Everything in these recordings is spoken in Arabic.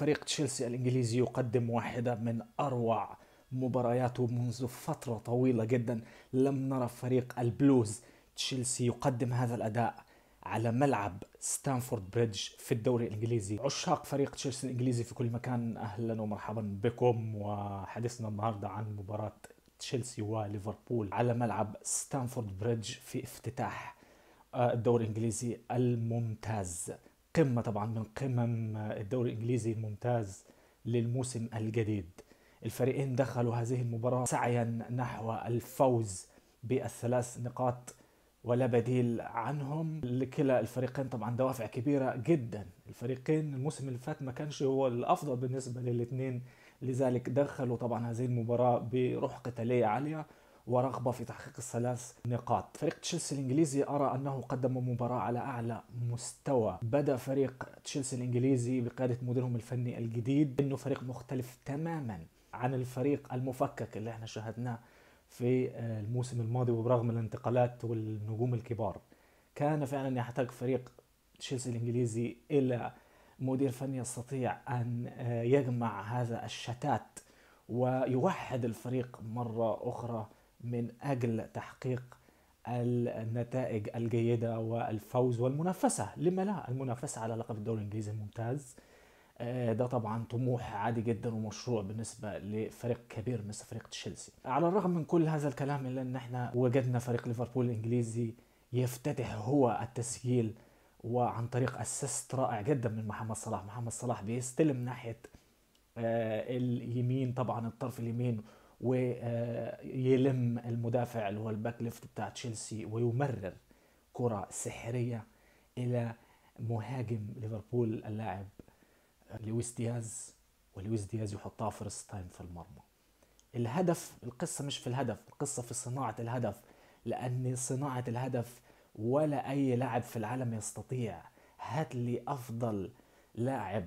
فريق تشيلسي الانجليزي يقدم واحده من اروع مبارياته منذ فتره طويله جدا لم نرى فريق البلوز تشيلسي يقدم هذا الاداء على ملعب ستانفورد بريدج في الدوري الانجليزي عشاق فريق تشيلسي الانجليزي في كل مكان اهلا ومرحبا بكم وحديثنا النهارده عن مباراه تشيلسي وليفربول على ملعب ستانفورد بريدج في افتتاح آه، الدوري الانجليزي الممتاز قمة طبعا من قمم الدوري الإنجليزي الممتاز للموسم الجديد الفريقين دخلوا هذه المباراة سعيا نحو الفوز بالثلاث نقاط ولا بديل عنهم لكلا الفريقين طبعا دوافع كبيرة جدا الفريقين الموسم اللي فات ما كانش هو الأفضل بالنسبة للاثنين لذلك دخلوا طبعا هذه المباراة بروح قتالية عالية ورغبة في تحقيق الثلاث نقاط فريق تشيلسي الإنجليزي أرى أنه قدم مباراة على أعلى مستوى بدأ فريق تشيلسي الإنجليزي بقيادة مديرهم الفني الجديد أنه فريق مختلف تماما عن الفريق المفكك اللي احنا شاهدناه في الموسم الماضي وبرغم الانتقالات والنجوم الكبار كان فعلا يحتاج فريق تشيلسي الانجليزي الى مدير فني يستطيع ان يجمع هذا الشتات ويوحد الفريق مره اخرى من اجل تحقيق النتائج الجيده والفوز والمنافسه لما لا المنافسه على لقب الدوري الانجليزي الممتاز آه، ده طبعا طموح عادي جدا ومشروع بالنسبه لفريق كبير مثل فريق تشيلسي على الرغم من كل هذا الكلام الا ان احنا وجدنا فريق ليفربول الانجليزي يفتتح هو التسجيل وعن طريق اسيست رائع جدا من محمد صلاح محمد صلاح بيستلم ناحيه آه، اليمين طبعا الطرف اليمين ويلم المدافع اللي هو الباك ليفت بتاع تشيلسي ويمرر كرة سحرية إلى مهاجم ليفربول اللاعب لويس دياز ولويس دياز يحطها فيرست تايم في المرمى الهدف القصة مش في الهدف القصة في صناعة الهدف لأن صناعة الهدف ولا أي لاعب في العالم يستطيع هات لي أفضل لاعب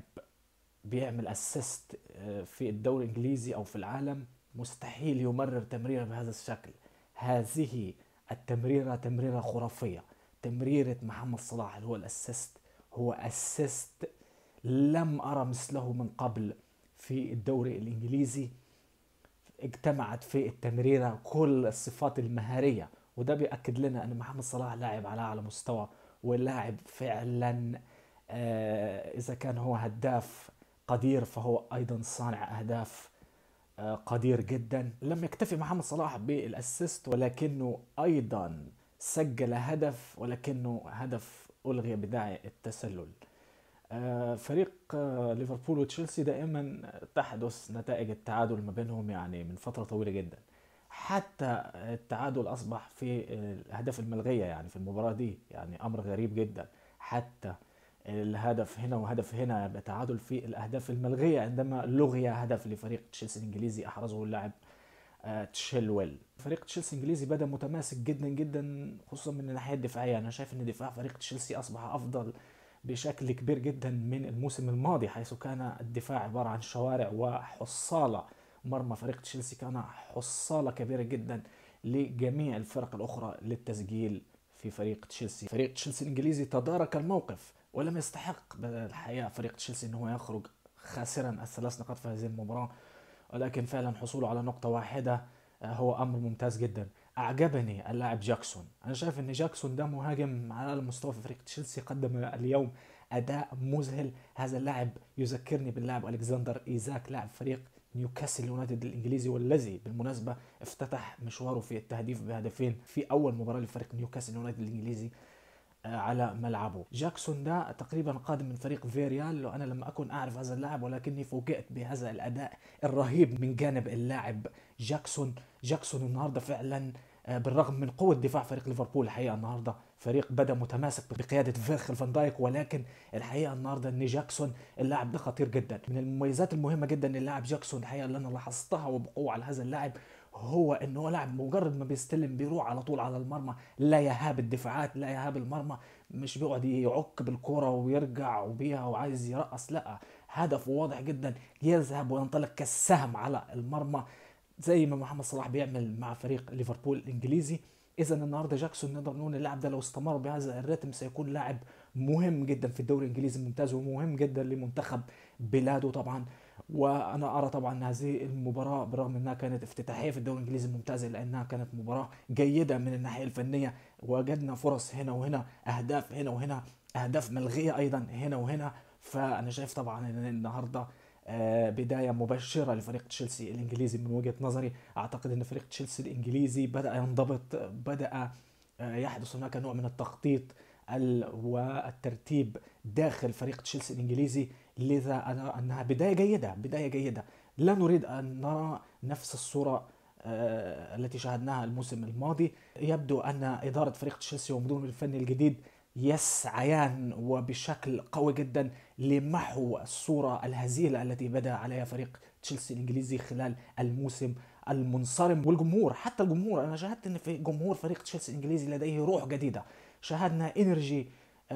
بيعمل اسيست آه، في الدوري الانجليزي او في العالم مستحيل يمرر تمريرة بهذا الشكل هذه التمريرة تمريرة خرافية تمريرة محمد صلاح اللي هو الأسيست هو أسيست لم أرى مثله من قبل في الدوري الإنجليزي اجتمعت في التمريرة كل الصفات المهارية وده بيأكد لنا أن محمد صلاح لاعب على أعلى مستوى ولاعب فعلا آه، إذا كان هو هداف قدير فهو أيضا صانع أهداف آه، قدير جدا لم يكتفي محمد صلاح بالاسيست ولكنه ايضا سجل هدف ولكنه هدف الغي بداعي التسلل آه، فريق آه، ليفربول وتشيلسي دائما تحدث نتائج التعادل ما بينهم يعني من فتره طويله جدا حتى التعادل اصبح في الاهداف الملغيه يعني في المباراه دي يعني امر غريب جدا حتى الهدف هنا وهدف هنا بتعادل في الاهداف الملغيه عندما لغي هدف لفريق تشيلسي الانجليزي احرزه اللاعب آه، تشيلويل فريق تشيلسي الانجليزي بدا متماسك جدا جدا خصوصا من الناحيه الدفاعيه انا شايف ان دفاع فريق تشيلسي اصبح افضل بشكل كبير جدا من الموسم الماضي حيث كان الدفاع عباره عن شوارع وحصاله مرمى فريق تشيلسي كان حصاله كبيره جدا لجميع الفرق الاخرى للتسجيل في فريق تشيلسي فريق تشيلسي الانجليزي تدارك الموقف ولم يستحق بالحياة فريق تشيلسي انه يخرج خاسرا الثلاث نقاط في هذه المباراه ولكن فعلا حصوله على نقطه واحده آه، هو امر ممتاز جدا اعجبني اللاعب جاكسون انا شايف ان جاكسون ده مهاجم على المستوى في فريق تشيلسي قدم اليوم اداء مذهل هذا اللاعب يذكرني باللاعب الكسندر ايزاك لاعب فريق نيوكاسل يونايتد الانجليزي والذي بالمناسبه افتتح مشواره في التهديف بهدفين في اول مباراه لفريق نيوكاسل يونايتد الانجليزي على ملعبه جاكسون ده تقريبا قادم من فريق فيريال وأنا لم أكن أعرف هذا اللاعب ولكني فوجئت بهذا الأداء الرهيب من جانب اللاعب جاكسون جاكسون النهاردة فعلا آه، بالرغم من قوة دفاع فريق ليفربول الحقيقة النهاردة فريق بدا متماسك بقيادة فيرخل فان دايك ولكن الحقيقة النهاردة ان جاكسون اللاعب ده خطير جدا من المميزات المهمة جدا للاعب جاكسون الحقيقة اللي انا لاحظتها وبقوة على هذا اللاعب هو انه لاعب مجرد ما بيستلم بيروح على طول على المرمى لا يهاب الدفاعات لا يهاب المرمى مش بيقعد يعك بالكره ويرجع وبيها وعايز يرقص لا هدفه واضح جدا يذهب وينطلق كالسهم على المرمى زي ما محمد صلاح بيعمل مع فريق ليفربول الانجليزي اذا النهارده جاكسون نقدر نقول اللاعب ده لو استمر بهذا الريتم سيكون لاعب مهم جدا في الدوري الانجليزي الممتاز ومهم جدا لمنتخب بلاده طبعا وانا ارى طبعا هذه المباراه بالرغم انها كانت افتتاحيه في الدوري الانجليزي الممتاز لانها كانت مباراه جيده من الناحيه الفنيه وجدنا فرص هنا وهنا اهداف هنا وهنا اهداف ملغيه ايضا هنا وهنا فانا شايف طبعا ان النهارده آه، بدايه مبشره لفريق تشيلسي الانجليزي من وجهه نظري اعتقد ان فريق تشيلسي الانجليزي بدا ينضبط بدا آه، يحدث هناك نوع من التخطيط والترتيب داخل فريق تشيلسي الانجليزي لذا أرى أنها بداية جيدة بداية جيدة لا نريد أن نرى نفس الصورة آه، التي شاهدناها الموسم الماضي يبدو أن إدارة فريق تشيلسي ومدون الفني الجديد يسعيان وبشكل قوي جدا لمحو الصورة الهزيلة التي بدأ عليها فريق تشيلسي الإنجليزي خلال الموسم المنصرم والجمهور حتى الجمهور أنا شاهدت أن في جمهور فريق تشيلسي الإنجليزي لديه روح جديدة شاهدنا إنرجي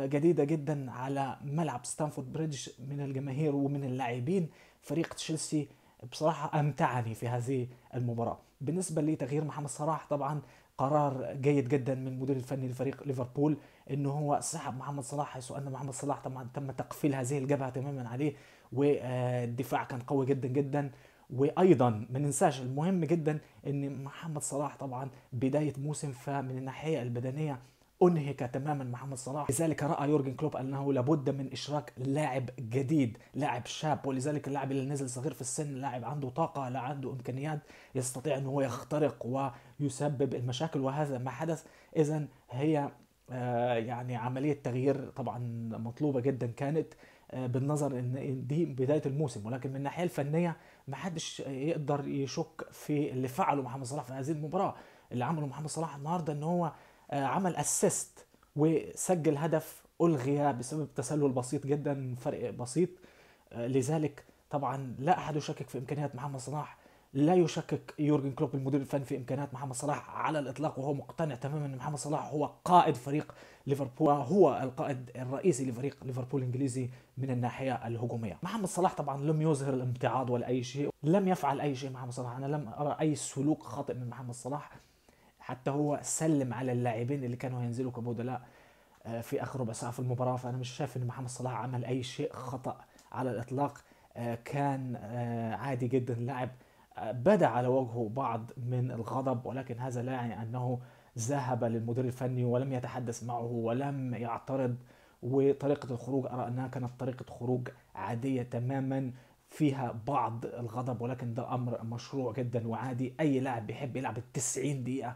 جديده جدا على ملعب ستانفورد بريدج من الجماهير ومن اللاعبين فريق تشيلسي بصراحه امتعني في هذه المباراه بالنسبه لتغيير محمد صلاح طبعا قرار جيد جدا من المدير الفني لفريق ليفربول ان هو سحب محمد صلاح حيث ان محمد صلاح طبعا تم تقفيل هذه الجبهه تماما عليه والدفاع كان قوي جدا جدا وايضا ما ننساش المهم جدا ان محمد صلاح طبعا بدايه موسم فمن الناحيه البدنيه أنهك تماما محمد صلاح لذلك رأى يورجن كلوب أنه لابد من إشراك لاعب جديد لاعب شاب ولذلك اللاعب اللي نزل صغير في السن لاعب عنده طاقة لا عنده إمكانيات يستطيع أن هو يخترق ويسبب المشاكل وهذا ما حدث إذا هي آه، يعني عملية تغيير طبعا مطلوبة جدا كانت آه، بالنظر ان دي بدايه الموسم ولكن من الناحيه الفنيه ما حدش يقدر يشك في اللي فعله محمد صلاح في هذه المباراه اللي عمله محمد صلاح النهارده ان هو آه، عمل اسيست وسجل هدف الغي بسبب تسلل بسيط جدا فرق بسيط آه، لذلك طبعا لا احد يشكك في امكانيات محمد صلاح لا يشكك يورجن كلوب المدير الفني في امكانيات محمد صلاح على الاطلاق وهو مقتنع تماما ان محمد صلاح هو قائد فريق ليفربول هو القائد الرئيسي لفريق ليفربول الانجليزي من الناحيه الهجوميه محمد صلاح طبعا لم يظهر الامتعاض ولا اي شيء لم يفعل اي شيء محمد صلاح انا لم ارى اي سلوك خاطئ من محمد صلاح حتى هو سلم على اللاعبين اللي كانوا هينزلوا كبدلاء آه، في اخر ربع ساعه في المباراه فانا مش شايف ان محمد صلاح عمل اي شيء خطا على الاطلاق آه، كان آه، عادي جدا اللاعب بدا على وجهه بعض من الغضب ولكن هذا لا يعني انه ذهب للمدير الفني ولم يتحدث معه ولم يعترض وطريقة الخروج أرى أنها كانت طريقة خروج عادية تماما فيها بعض الغضب ولكن ده أمر مشروع جدا وعادي أي لاعب بيحب يلعب التسعين دقيقة